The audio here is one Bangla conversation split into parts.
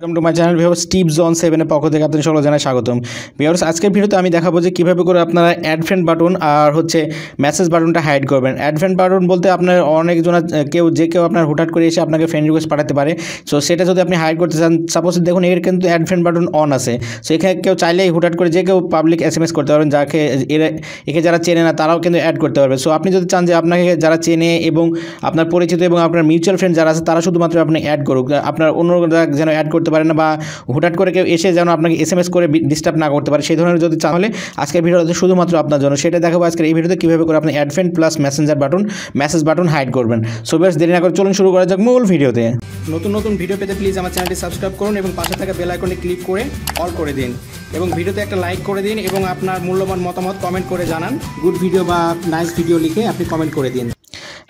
welcome to my channel viewers tips on সেভেনের পক্ষ থেকে আপনাদের সকল জানাই স্বাগতম ভিউর্স আজকের ভিডিওতে আমি দেখাবো যে কীভাবে করে আপনারা ফ্রেন্ড বাটন আর হচ্ছে মেসেজ বাটনটা হাইড করবেন ফ্রেন্ড বাটন বলতে আপনার অনেকজন কেউ যে কেউ আপনার হুটহাট করে এসে আপনাকে ফ্রেন্ড রিকোয়েস্ট পাঠাতে পারে সো সেটা যদি আপনি হাইড করতে চান সাপোজ দেখুন এর কিন্তু ফ্রেন্ড বাটন অন আছে সো এখানে কেউ চাইলেই হুটহাট করে যে কেউ পাবলিক এস এম এস করতে পারবেন যাকে এরা একে যারা চেনে না তারাও কিন্তু অ্যাড করতে পারবে সো আপনি যদি চান যে আপনাকে যারা চেনে এবং আপনার পরিচিত এবং আপনার মিউচুয়াল ফ্রেন্ড যারা আছে তারা শুধুমাত্র আপনি অ্যাড করুক আপনার অন্য যেন অ্যাড করতে করতে পারে না বা হুটাট করে কেউ এসে যেন আপনাকে এস এম এস করে ডিস্টার্ব না করতে পারে সেই ধরনের যদি তাহলে আজকের ভিডিওতে শুধুমাত্র আপনার জন্য সেটা দেখাবো আজকের এই ভিডিওতে কীভাবে করে আপনি add friend plus messenger button message button hide করবেন সো বেশ দেরি না করে চলুন শুরু করা যাক মূল ভিডিওতে নতুন নতুন ভিডিও পেতে প্লিজ আমার চ্যানেলটি সাবস্ক্রাইব করুন এবং পাশে থাকা বেল আইকনে ক্লিক করে অল করে দিন এবং ভিডিওতে একটা লাইক করে দিন এবং আপনার মূল্যবান মতামত কমেন্ট করে জানান গুড ভিডিও বা নাইস ভিডিও লিখে আপনি কমেন্ট করে দিন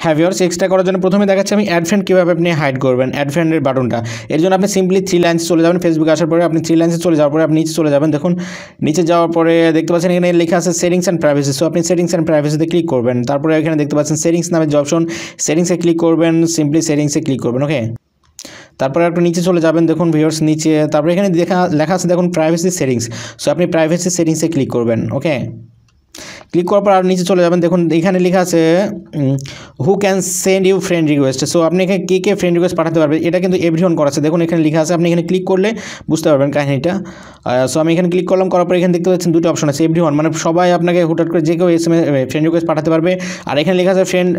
হ্যাভিয়ার্স এক্সট্রা করার জন্য প্রথমে দেখাচ্ছি আমি অ্যাডফ্রেন্ড কীভাবে আপনি হাইড করবেন অ্যাডফ্রেন্ডের বাটনটা এর জন্য আপনি সিম্পলি থ্রি লাইন্স চলে যাবেন ফেসবুকে আসার পরে আপনি থ্রি লাইন্সে চলে যাওয়ার পরে আপনি নিচে চলে যাবেন দেখুন নিচে যাওয়ার পরে দেখতে পাচ্ছেন এখানে লেখা আছে সেটিংস অ্যান্ড প্রাইভেসি সো আপনি সেটিংস অ্যান্ড প্রাইভেসিতে ক্লিক করবেন তারপরে এখানে দেখতে পাচ্ছেন সেটিংস নামের যে অপশন সেটিংসে ক্লিক করবেন সিম্পলি সেটিংসে ক্লিক করবেন ওকে তারপরে একটু নিচে চলে যাবেন দেখুন ভিওর্স নিচে তারপরে এখানে দেখা লেখা আছে দেখুন প্রাইভেসি সেটিংস সো আপনি প্রাইভেসি সেটিংসে ক্লিক করবেন ওকে ক্লিক করার পর আর নিচে চলে যাবেন দেখুন এখানে লেখা আছে who can send you friend request so আপনি এখানে কে কে ফ্রেন্ড রিকোয়েস্ট পাঠাতে পারবেন এটা কিন্তু এভরিওন করা আছে দেখুন এখানে লেখা আছে আপনি এখানে ক্লিক করলে বুঝতে পারবেন কাহিনিটা সো আমি এখানে ক্লিক করলাম করার পর এখানে দেখতে পাচ্ছেন দুটো অপশন আছে এভরিওয়ান মানে সবাই আপনাকে হুটহাট করে যে কেউ এস এম ফ্রেন্ড রিকোয়েস্ট পাঠাতে পারবে আর এখানে লেখা আছে friend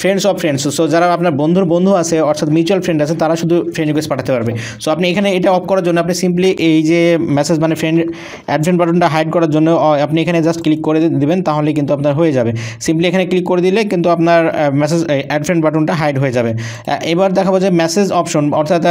friends of friends so যারা আপনার বন্ধুর বন্ধু আছে অর্থাৎ মিউচুয়াল ফ্রেন্ড আছে তারা শুধু ফ্রেন্ড রিকোয়েস্ট পাঠাতে পারবে সো আপনি এখানে এটা অফ করার জন্য আপনি সিম্পলি এই যে মেসেজ মানে ফ্রেন্ড অ্যাডভেন্ট বাটনটা হাইড করার জন্য আপনি এখানে জাস্ট ক্লিক করে দেবেন করবেন তাহলে কিন্তু আপনার হয়ে যাবে সিম্পলি এখানে ক্লিক করে দিলে কিন্তু আপনার মেসেজ অ্যাডফ্রেন্ড বাটনটা হাইড হয়ে যাবে এবার দেখাবো যে মেসেজ অপশন অর্থাৎ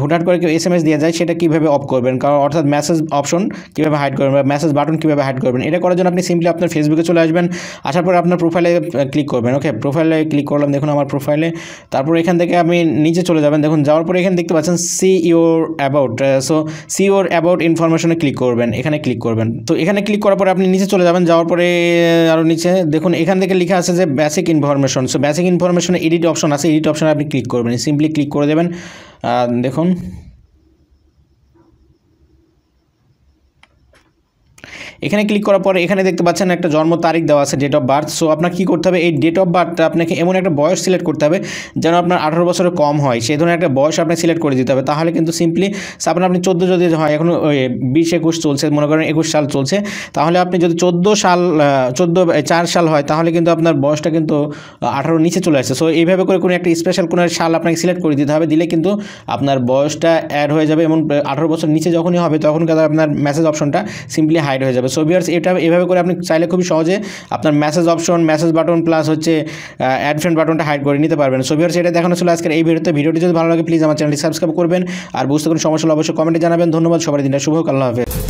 হুটহাট করে কেউ এস এম এস দিয়ে যায় সেটা কীভাবে অফ করবেন কারণ অর্থাৎ মেসেজ অপশন কীভাবে হাইড করবেন বা মেসেজ বাটন কীভাবে হাইড করবেন এটা করার জন্য আপনি সিম্পলি আপনার ফেসবুকে চলে আসবেন আসার পর আপনার প্রোফাইলে ক্লিক করবেন ওকে প্রোফাইলে ক্লিক করলাম দেখুন আমার প্রোফাইলে তারপর এখান থেকে আপনি নিচে চলে যাবেন দেখুন যাওয়ার পরে এখানে দেখতে পাচ্ছেন see your about so see your about ইনফরমেশনে ক্লিক করবেন এখানে ক্লিক করবেন তো এখানে ক্লিক করার পরে আপনি নিচে চলে যাবেন যাওয়ার পরে আরও নিচে দেখুন এখান থেকে লেখা আছে যে বেসিক ইনফরমেশন সো বেসিক ইনফরমেশনে এডিট অপশন আছে এডিট অপশনে আপনি ক্লিক করবেন সিম্পলি ক্লিক করে দেবেন দেখুন এখানে ক্লিক করার পর এখানে দেখতে পাচ্ছেন একটা জন্ম তারিখ দেওয়া আছে ডেট অফ বার্থ সো আপনার কী করতে হবে এই ডেট অফ বার্থটা আপনাকে এমন একটা বয়স সিলেক্ট করতে হবে যেন আপনার আঠারো বছরের কম হয় সেই ধরনের একটা বয়স আপনাকে সিলেক্ট করে দিতে হবে তাহলে কিন্তু সিম্পলি সাপোজ আপনি চোদ্দো যদি হয় এখন বিশ একুশ চলছে মনে করেন একুশ সাল চলছে তাহলে আপনি যদি চোদ্দো সাল চোদ্দো চার সাল হয় তাহলে কিন্তু আপনার বয়সটা কিন্তু আঠারো নিচে চলে আসছে সো এইভাবে করে কোনো একটা স্পেশাল কোনো সাল আপনাকে সিলেক্ট করে দিতে হবে দিলে কিন্তু আপনার বয়সটা অ্যাড হয়ে যাবে এবং আঠারো বছর নিচে যখনই হবে তখন কিন্তু আপনার মেসেজ অপশনটা সিম্পলি হাইড হয়ে যাবে যাবে সো ভিউয়ার্স এটা এভাবে করে আপনি চাইলে খুবই সহজে আপনার message option message button plus হচ্ছে অ্যাড ফ্রেন্ড বাটনটা হাইড করে নিতে পারবেন সো ভিউয়ার্স এটা দেখানো ছিল আজকের এই ভিডিওতে ভিডিওটি যদি ভালো লাগে প্লিজ আমার চ্যানেলটি সাবস্ক্রাইব করবেন আর বুঝতে কোনো সমস্যা হলে অবশ্যই কমেন্টে জানাবেন ধন্যবাদ সবার দিনটা শুভ আল্লাহ হাফেজ